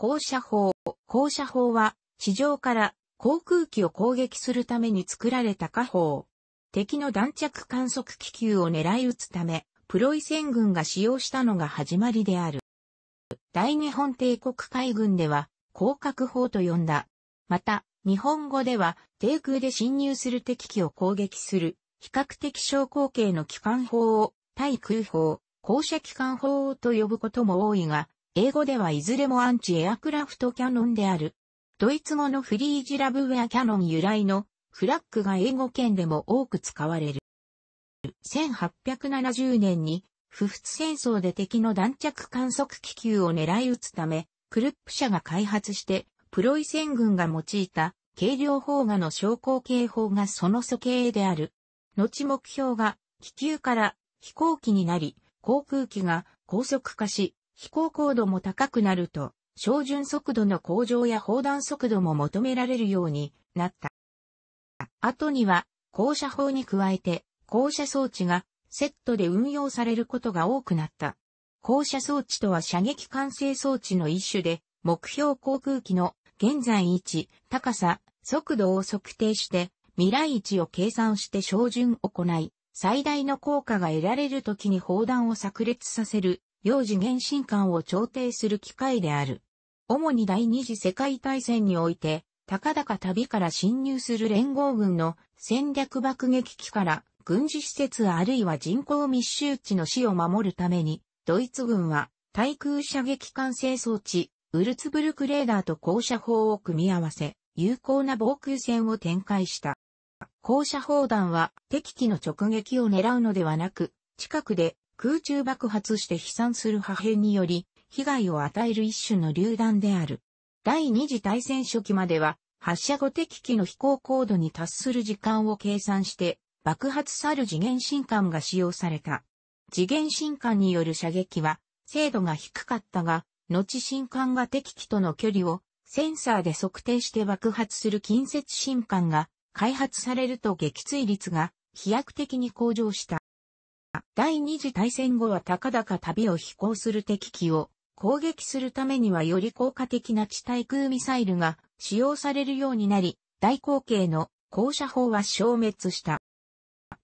降車砲。降車砲は、地上から航空機を攻撃するために作られた火砲。敵の弾着観測気球を狙い撃つため、プロイセン軍が使用したのが始まりである。大日本帝国海軍では、降格砲と呼んだ。また、日本語では、低空で侵入する敵機を攻撃する、比較的小口径の機関砲を、対空砲、降車機関砲と呼ぶことも多いが、英語ではいずれもアンチエアクラフトキャノンである。ドイツ語のフリージラブウェアキャノン由来のフラッグが英語圏でも多く使われる。1870年に、不仏戦争で敵の弾着観測気球を狙い撃つため、クルップ社が開発して、プロイセン軍が用いた軽量砲画の昇降警報がその素形である。後目標が気球から飛行機になり、航空機が高速化し、飛行高度も高くなると、照準速度の向上や砲弾速度も求められるようになった。後には、降車砲に加えて、降車装置がセットで運用されることが多くなった。降車装置とは射撃管制装置の一種で、目標航空機の現在位置、高さ、速度を測定して、未来位置を計算して照準を行い、最大の効果が得られる時に砲弾を炸裂させる幼児原神観を調停する機会である。主に第二次世界大戦において、高々旅から侵入する連合軍の戦略爆撃機から軍事施設あるいは人口密集地の死を守るために、ドイツ軍は対空射撃管制装置、ウルツブルクレーダーと降射砲を組み合わせ、有効な防空戦を展開した。降射砲弾は敵機の直撃を狙うのではなく、近くで空中爆発して飛散する破片により、被害を与える一種の榴弾である。第二次大戦初期までは、発射後敵機の飛行高度に達する時間を計算して、爆発さる次元進管が使用された。次元進管による射撃は、精度が低かったが、後進管が敵機との距離をセンサーで測定して爆発する近接進管が開発されると撃墜率が飛躍的に向上した。第二次大戦後は高々旅を飛行する敵機を攻撃するためにはより効果的な地対空ミサイルが使用されるようになり、大口径の降車砲は消滅した。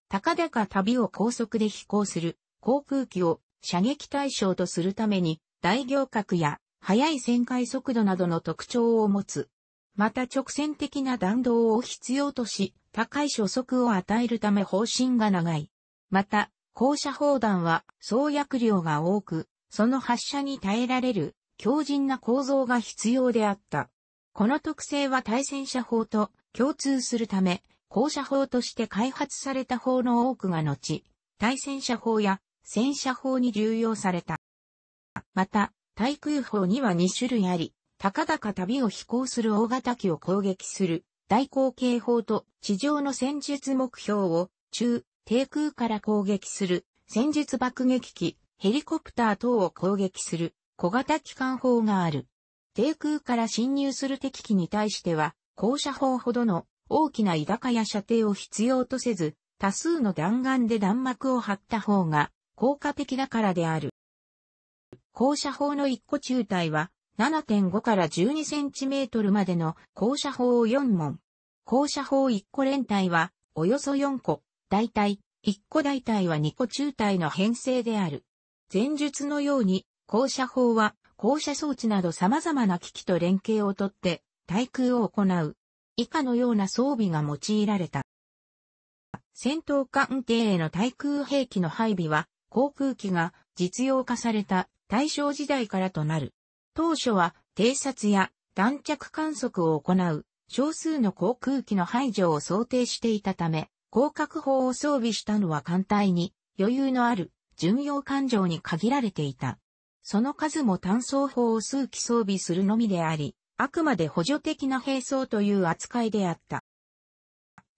高々旅を高速で飛行する航空機を射撃対象とするために大行角や速い旋回速度などの特徴を持つ。また直線的な弾道を必要とし、高い初速を与えるため方針が長い。また、高射砲弾は創薬量が多く、その発射に耐えられる強靭な構造が必要であった。この特性は対戦車砲と共通するため、高射砲として開発された砲の多くが後、対戦車砲や戦車砲に流用された。また、対空砲には2種類あり、高々旅を飛行する大型機を攻撃する、大口径砲と地上の戦術目標を中、低空から攻撃する、戦術爆撃機、ヘリコプター等を攻撃する、小型機関砲がある。低空から侵入する敵機に対しては、高射砲ほどの大きな居高や射程を必要とせず、多数の弾丸で弾幕を張った方が効果的だからである。高射砲の1個中隊は7.5から12センチメートルまでの高射砲を4門。高射砲1個連隊はおよそ4個、大体、一個大体は二個中体の編成である。前述のように、降車砲は、降車装置など様々な機器と連携をとって、対空を行う。以下のような装備が用いられた。戦闘艦艇への対空兵器の配備は、航空機が実用化された大正時代からとなる。当初は偵察や弾着観測を行う少数の航空機の排除を想定していたため、合格法を装備したのは艦隊に余裕のある巡洋艦上に限られていた。その数も単装砲を数機装備するのみであり、あくまで補助的な兵装という扱いであった。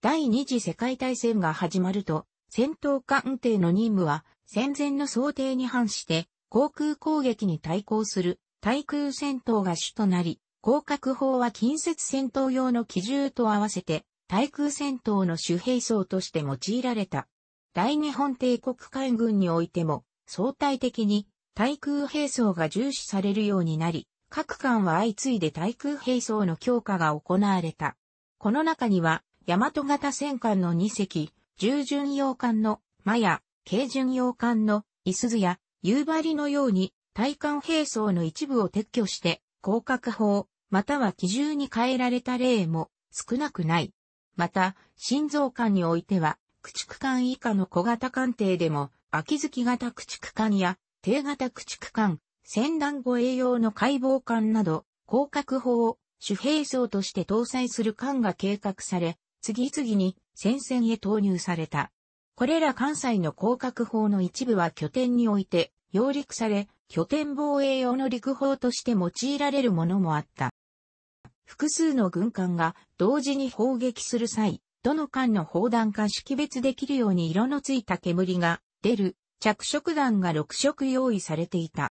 第二次世界大戦が始まると、戦闘艦艇の任務は戦前の想定に反して航空攻撃に対抗する対空戦闘が主となり、合格砲は近接戦闘用の機銃と合わせて対空戦闘の主兵装として用いられた。大日本帝国海軍においても、相対的に対空兵装が重視されるようになり、各艦は相次いで対空兵装の強化が行われた。この中には、大和型戦艦の2隻、従巡洋艦の、マヤ、軽巡洋艦の、イスズや、夕張のように、対艦兵装の一部を撤去して、広角砲、または機銃に変えられた例も少なくない。また、心臓管においては、駆逐艦以下の小型艦艇でも、秋月型駆逐艦や、低型駆逐艦、船団護衛用の解剖艦など、広角砲を主兵装として搭載する艦が計画され、次々に戦線へ投入された。これら関西の広角砲の一部は拠点において、揚陸され、拠点防衛用の陸砲として用いられるものもあった。複数の軍艦が同時に砲撃する際、どの艦の砲弾か識別できるように色のついた煙が出る着色弾が6色用意されていた。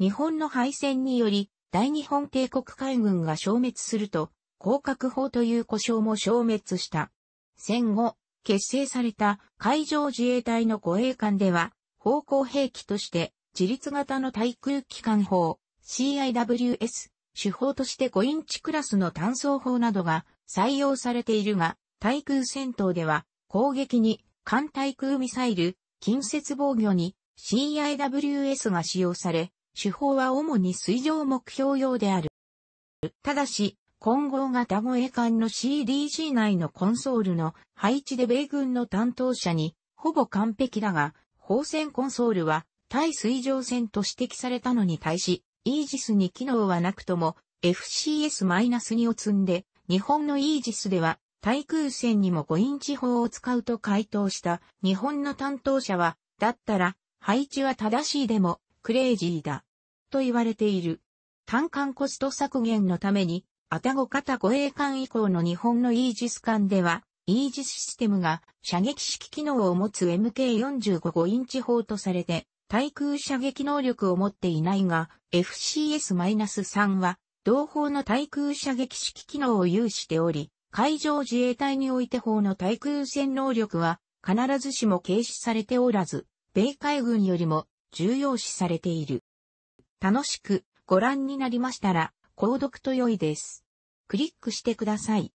日本の敗戦により、大日本帝国海軍が消滅すると、降格砲という故障も消滅した。戦後、結成された海上自衛隊の護衛艦では、方向兵器として、自立型の対空機関砲、CIWS 手法として5インチクラスの単装砲などが採用されているが、対空戦闘では攻撃に艦対空ミサイル、近接防御に CIWS が使用され、手法は主に水上目標用である。ただし、混合型護衛艦の c d c 内のコンソールの配置で米軍の担当者にほぼ完璧だが、砲戦コンソールは対水上戦と指摘されたのに対し、イージスに機能はなくとも FCS-2 を積んで、日本のイージスでは対空戦にも5インチ砲を使うと回答した日本の担当者は、だったら配置は正しいでもクレイジーだ。と言われている。単管コスト削減のために、アタゴ型護衛艦以降の日本のイージス艦では、イージスシステムが射撃式機能を持つ MK45 5インチ砲とされて、対空射撃能力を持っていないが、FCS-3 は、同砲の対空射撃式機能を有しており、海上自衛隊において砲の対空戦能力は必ずしも軽視されておらず、米海軍よりも重要視されている。楽しくご覧になりましたら、購読と良いです。クリックしてください。